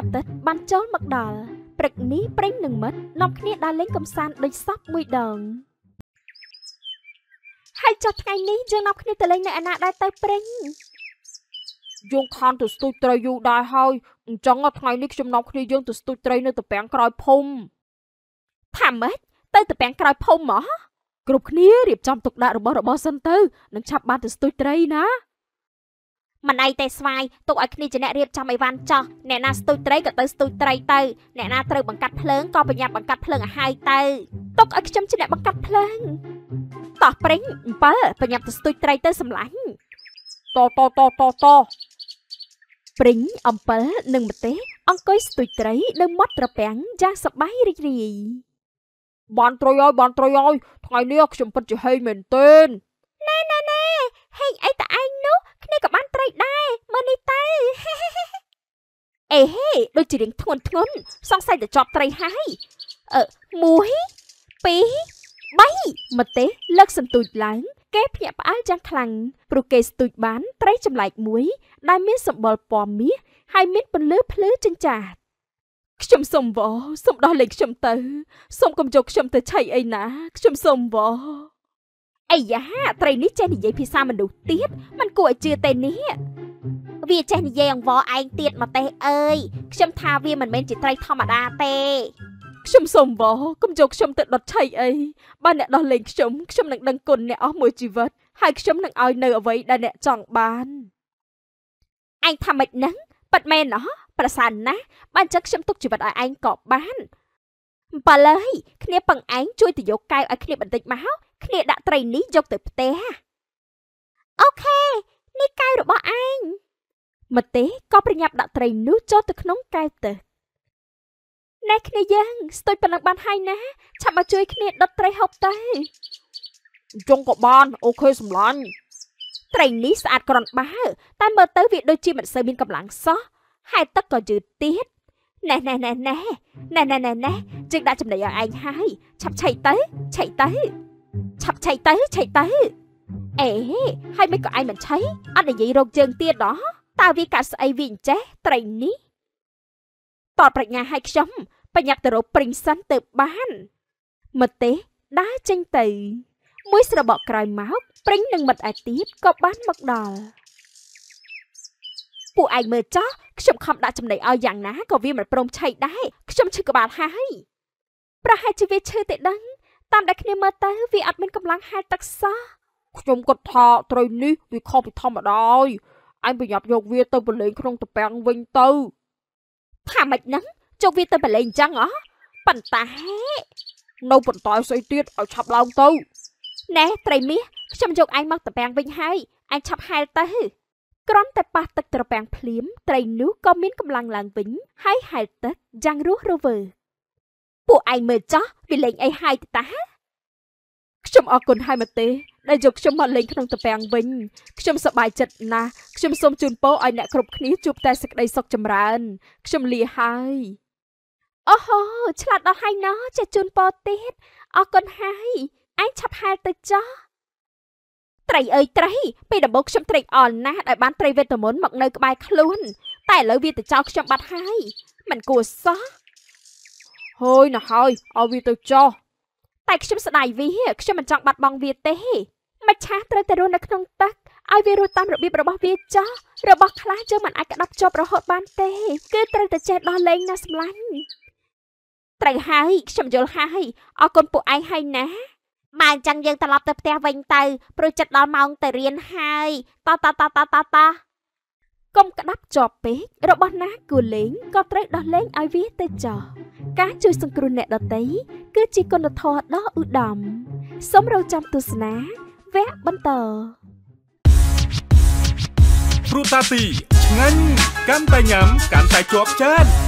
អាទិត្យបានចូលមកដល់ព្រឹកនេះប្រិញ្ញនឹងមិត្តនាំគ្នាដើរលេងកំសាន្តដូចសពមួយដងហើយចុះថ្ងៃនេះយើងនាំគ្នាទៅលេងនៅឯណាដែរទៅប្រិញ្ញយើងខានទៅស្ទូចត្រីយូរដែរហើយអញ្ចឹងថ្ងៃនេះខ្ញុំនាំគ្នាយើងទៅស្ទូចត្រីនៅតំពាំងក្រោយភូមិថាម៉េចទៅតំពាំងក្រោយភូមិហ៎គ្រប់គ្នារៀបចំទុកដាក់របស់របរសិនទៅនឹងឆាប់បានទៅស្ទូចត្រីណាមិនអីទេស្វាយទុកឲ្យគ្នាជាអ្នករៀបចំអីវ៉ាន់ចោះអ្នកណាស្ទូចត្រីក៏ទៅស្ទូចត្រីទៅ អ្នកណាត្រូវបង្កាត់ភ្លើងក៏ប្រញាប់បង្កាត់ភ្លើងឲ្យហើយទៅ ទុកឲ្យខ្ញុំជាអ្នកបង្កាត់ភ្លើងតោះព្រិញ7ប្រញាប់ទៅស្ទូចត្រីទៅសម្លាញ់តតតតតព្រិញអំពិលនិងម្ទេសអង្គុយស្ទូចត្រីនៅមាត់ត្រពាំងយ៉ាងសប្បាយរីករាយបានត្រួយហើយបានត្រួយហើយថ្ងៃនេះខ្ញុំពិតជាហេងមែនទែនណែណែណែហេងអីតឯងក៏បានត្រីដែរមើលនេះទៅ អេហេដូចជារៀងធ្ងន់ធ្ងន់សង្ស័យតែជាប់ត្រីហើយអឺ1 2 3មកទេលើកសន្ទូចឡើងគេភ្ញាក់ផ្អើលយ៉ាងខ្លាំងព្រោះគេស្ទូចបានត្រីចម្លែកមួយ ដែលមានសម្បុរពណ៌មាសហើយមានពន្លឺភ្លឺចិញ្ចាតខ្ញុំសុំវសុំដោះលែងខ្ញុំទៅ សុំកុំយកខ្ញុំទៅឆៃអីណា ខ្ញុំសុំវអីយ៉ាត្រីនេះចេះនិយាយភាសាមនុស្សទៀតมันគួរឲ្យជឿទេនេះវាចេះនិយាយអង្វរឯងទៀតមកទេសអើយខ្ញុំថាវាមិនមែនជាត្រីធម្មតាទេខ្ញុំសូមវោកុំយកខ្ញុំទៅដុតឆៃអីបើអ្នកដោះលែងខ្ញុំខ្ញុំនឹងដឹងគុណអ្នកអស់មួយជីវិតហើយខ្ញុំនឹងឲ្យនៅអ្វីដែលអ្នកចង់បានឯងថាម៉េចហ្នឹងប៉ិតមែនហ៎ប្រសានណាស់បានចឹកខ្ញុំទុកជីវិតឲ្យឯងក៏បានបើឡើយគ្នាពឹងឯងជួយទៅយកកែវឲ្យគ្នាបន្តិចមកគ្នាដាក់ត្រីនេះយកទៅផ្ទះអូខេនេះកែវរបស់ឯងម្ទេសក៏ប្រញាប់ដាក់ត្រីនោះចូលទៅក្នុងកែវទៅណែគ្នាយើងស្ទុយប៉ុណ្ណឹងបានហើយណាឆាប់មកជួយគ្នាដុតត្រីហូបទៅចុងក៏បានអូខេសម្លាញ់ត្រីនេះស្អាតក្រនបើតែមើលទៅវាដូចជាមិនសូវមានកម្លាំងសោះហើយទឹកក៏យឺតទៀតណែណែណែណែណែណែណែជើងដាក់ចំណីឲ្យឯងហើយឆាប់ឆៃទៅឆៃទៅឆាប់ឆៃទៅឆៃទៅអេហើយមិនក៏ឯងមិនឆៃអត់និយាយរោគជើងទៀតដល់តើវាកាត់ស្អីវាអញ្ចេះត្រីនេះតតប្រាជ្ញាឲ្យខ្ញុំ បញ្ញាក់ទៅរកព្រិញសិនទៅបានមកទេដើរចេញទៅមួយស្របក់ក្រោយមកព្រិញនឹងមិត្តឯទៀតក៏បានមកដល់ពួកឯងមើលចោះខ្ញុំខំដាក់ចំណីឲ្យយ៉ាងណាក៏វាមិនព្រមឆៃដែរខ្ញុំឈឺក្បាលហើយ ប្រហែលជាវាឈឺតែដឹងតាមដែលគ្នាមើលទៅវាអត់មានកម្លាំងហែលទឹកសោះខ្ញុំគាត់ថាត្រីនេះវាខុសពីធម្មតាហើយឯងប្រញាប់យកវាទៅប្រឡែងក្នុងតពាំងវិញទៅថាម៉េចហ្នឹងយកវាទៅប្រឡែងអញ្ចឹងអ្ហ៎ប៉ុន្តែនៅបន្តស្អីទៀតឲ្យឆាប់ឡើងទៅណែត្រីមាសខ្ញុំយកឯងមកតពាំងវិញហើយឯងឆាប់ហែលទៅគ្រាន់តែប៉ះទឹកត្រពាំងភ្លាមត្រីនោះក៏មានកម្លាំងឡើងវិញ ហើយហែលទឹកយ៉ាងរស់រវើពួកឯងមើលចោះវាលេងអីហើយតាខ្ញុំអរគុណហើយមកទេដែលយកខ្ញុំមកលេងក្នុងតពាំងវិញខ្ញុំសប្បាយចិត្តណាស់ខ្ញុំសូមជូនពរឲ្យអ្នកគ្រប់គ្នាជួបតែសេចក្តីសុខចម្រើនខ្ញុំលាហើយអូហូឆ្លាតដល់ហើយណោះចេះជូនពរទៀតអរគុណហើយឯងឆាប់ហែលទៅចោះត្រីអើយត្រីពេលដំបូងខ្ញុំត្រេកអរណាស់ដែលបានត្រីវេទមន្តមកនៅក្បែរខ្លួនតែឥឡូវវាទៅចោលខ្ញុំបាត់ហើយមិនគួរសោះហើយណាស់ហើយឲ្យវាទៅចោះតែខ្ញុំស្ដាយវាខ្ញុំមិនចង់បាត់បង់វាទេមច្ឆាត្រូវតែរស់នៅក្នុងទឹកឲ្យវារស់តាមរបៀបរបស់វាចោះរបស់ខ្លះយើងមិនអាចក្តាប់ជាប់រហូតបានទេគឺត្រូវតែចេះដោះលែងណាសម្លាញ់ត្រូវហើយខ្ញុំយល់ហើយអរគុណពួកឯងហើយណាម៉ែអញ្ចឹងយើងត្រឡប់ទៅផ្ទះវិញទៅព្រោះចិត្តដល់ម៉ោងទៅរៀនហើយតតតតតតកុំក្តាប់ជាប់ពេករបស់ណាគូលេងក៏ត្រូវដោះលែងឲ្យវាទៅចោះការជួយសង្គ្រោះអ្នកដទៃគឺជាគុណធម៌ដ៏ឧត្តមសូមរងចាំទស្សនាវគ្គបន្តព្រោះតាទីឆ្ងាញ់កាន់តែញ៉ាំកាន់តែជាប់ចិត្ត